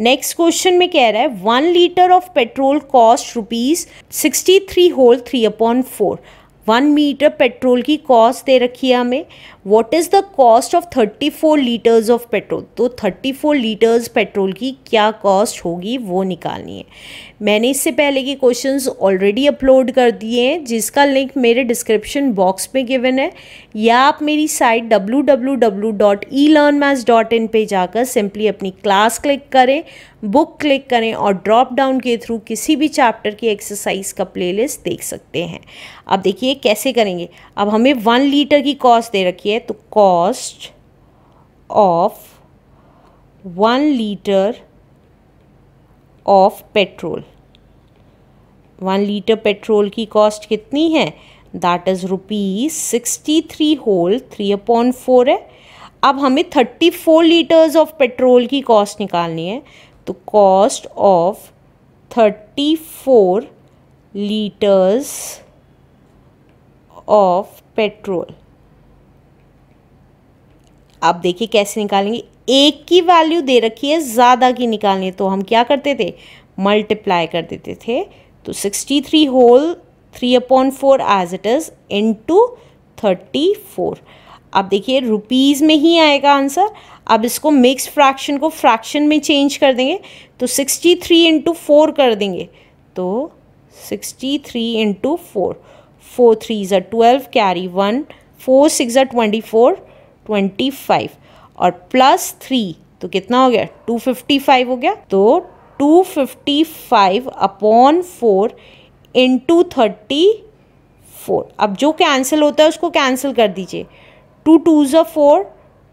next question में कह रहा है one litre of petrol cost rupees sixty three whole three upon four one metre petrol की cost दे रखी है हमें what is the cost of thirty four litres of petrol तो थर्टी फोर लीटर्स पेट्रोल की क्या कॉस्ट होगी वो निकालनी है मैंने इससे पहले के क्वेश्चंस ऑलरेडी अपलोड कर दिए हैं जिसका लिंक मेरे डिस्क्रिप्शन बॉक्स में गिवन है या आप मेरी साइट www.elearnmaths.in पे जाकर सिंपली अपनी क्लास क्लिक करें बुक क्लिक करें और ड्रॉप डाउन के थ्रू किसी भी चैप्टर की एक्सरसाइज का प्लेलिस्ट देख सकते हैं अब देखिए कैसे करेंगे अब हमें वन लीटर की कॉस्ट दे रखी है तो cost of one litre of petrol one litre petrol की कॉस्ट कितनी है that is rupees sixty three whole three upon four है अब हमें thirty four litres of petrol की कॉस्ट निकालनी है तो cost of thirty four litres of petrol आप देखिए कैसे निकालेंगे एक की वैल्यू दे रखी है ज़्यादा की निकालनी है तो हम क्या करते थे मल्टीप्लाई कर देते थे तो sixty three whole three upon four as it is in two thirty four अब देखिए रुपीज़ में ही आएगा आंसर अब इसको मिक्स फ्रैक्शन को फ्रैक्शन में चेंज कर देंगे तो सिक्सटी थ्री इंटू फोर कर देंगे तो sixty three into four four three ज़ा twelve carry one four six ज़ा ट्वेंटी फोर ट्वेंटी फाइव और प्लस थ्री तो कितना हो गया टू फिफ्टी फाइव हो गया तो two fifty five upon four into thirty four अब जो कैंसिल होता है उसको कैंसिल कर दीजिए टू टू ज़ा फोर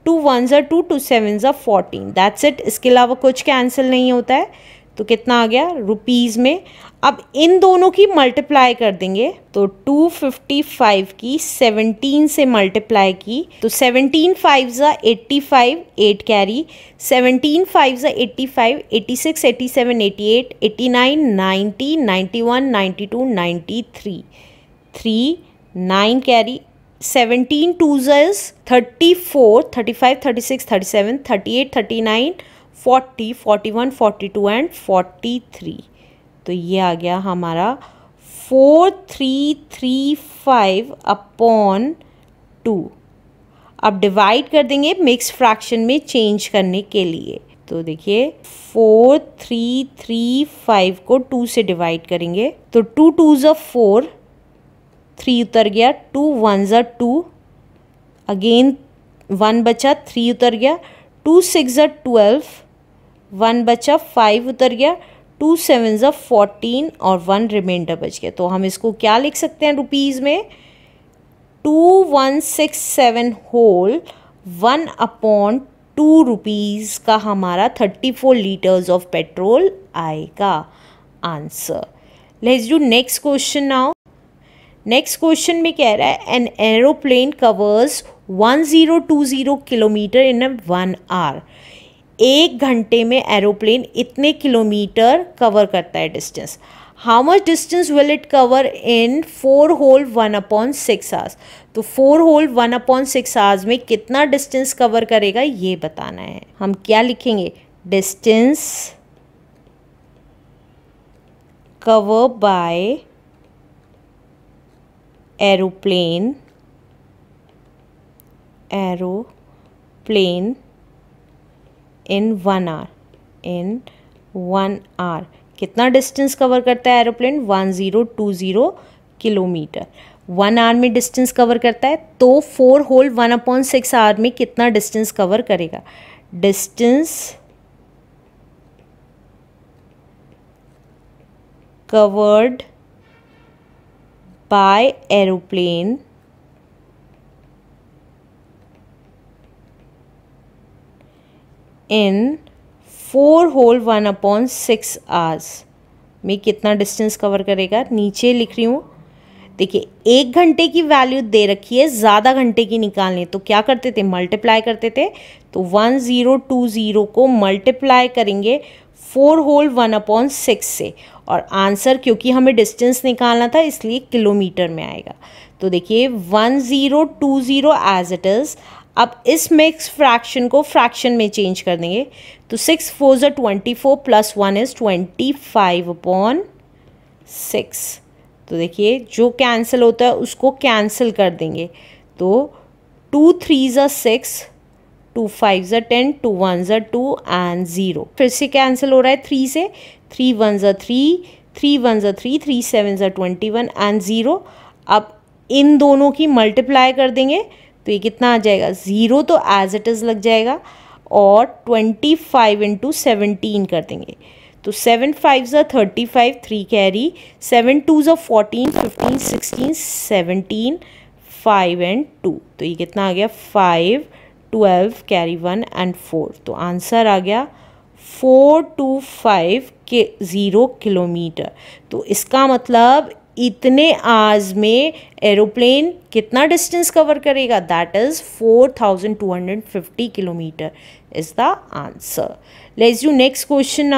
टू वन ज़ा टू टू सेवन ज़ा फोर्टीन दैट्स इट इसके अलावा कुछ कैंसिल नहीं होता है तो कितना आ गया रुपीज़ में अब इन दोनों की मल्टीप्लाई कर देंगे तो 255 की 17 से मल्टीप्लाई की तो 17 फाइव ज़ा eighty five eight carry 17 five ज़ा eighty five eighty six eighty seven eighty eight eighty nine ninety ninety one ninety two ninety three three nine carry seventeen two ज़ा is thirty four thirty five thirty six thirty seven thirty eight thirty nine forty forty one forty two and forty three तो ये आ गया हमारा four three three five upon two अब divide कर देंगे mix fraction में चेंज करने के लिए तो देखिए फोर थ्री थ्री फाइव को टू से डिवाइड करेंगे तो टू टू ज़ा फोर थ्री उतर गया टू वन ज़ा टू अगेन वन बचा थ्री उतर गया टू सिक्स ज़ा ट्वेल्व वन बचा फाइव उतर गया टू सेवन जब फोर्टीन और वन रिमाइंडर बच गया तो हम इसको क्या लिख सकते हैं रुपीज़ में two one six seven whole one upon two rupees का हमारा thirty four litres of petrol आएगा answer let's do next question now next question में कह रहा है an aeroplane covers one zero two zero kilometre in one hour एक घंटे में एरोप्लेन इतने किलोमीटर कवर करता है distance how much distance will it cover in four whole one upon six hours तो four whole one upon six hours में कितना डिस्टेंस कवर करेगा ये बताना है हम क्या लिखेंगे distance cover by aeroplane aeroplane in one hour in one hour कितना डिस्टेंस कवर करता है aeroplane one zero two zero kilometre one hour में डिस्टेंस कवर करता है तो four whole one upon six hour में कितना डिस्टेंस कवर करेगा distance covered by aeroplane in four whole one upon six hours में कितना डिस्टेंस कवर करेगा नीचे लिख रही हूँ देखिए एक घंटे की वैल्यू दे रखी है ज़्यादा घंटे की निकालने तो क्या करते थे मल्टीप्लाई करते थे तो वन ज़ीरो टू ज़ीरो को मल्टीप्लाई करेंगे four whole one upon six से और आंसर क्योंकि हमें डिस्टेंस निकालना था इसलिए किलोमीटर में आएगा तो देखिए one zero two zero as it is अब इस मिक्स फ्रैक्शन को फ्रैक्शन में चेंज कर देंगे तो सिक्स फोर जो twenty four plus one is twenty five upon six तो देखिए जो कैंसिल होता है उसको कैंसिल कर देंगे तो टू थ्री ज़ा सिक्स टू फाइव ज़ा टेन टू वन ज़ा टू एंड ज़ीरो फिर से कैंसिल हो रहा है थ्री से थ्री वन ज़ा थ्री थ्री वन ज़ा थ्री थ्री सेवन ज़ा ट्वेंटी वन एंड ज़ीरो अब इन दोनों की मल्टीप्लाई कर देंगे तो ये कितना आ जाएगा ज़ीरो तो एज इट इज़ लग जाएगा और ट्वेंटी फाइव इंटू सेवनटीन कर देंगे तो सेवन फाइव ज़ा thirty five three carry seven two ज़ा fourteen fifteen sixteen seventeen five and two तो ये कितना आ गया five twelve carry one and four तो आंसर आ गया फोर टू फाइव के ज़ीरो किलोमीटर तो इसका मतलब इतने आज में एरोप्लेन कितना डिस्टेंस कवर करेगा that is 4250 kilometre is the answer let's you next question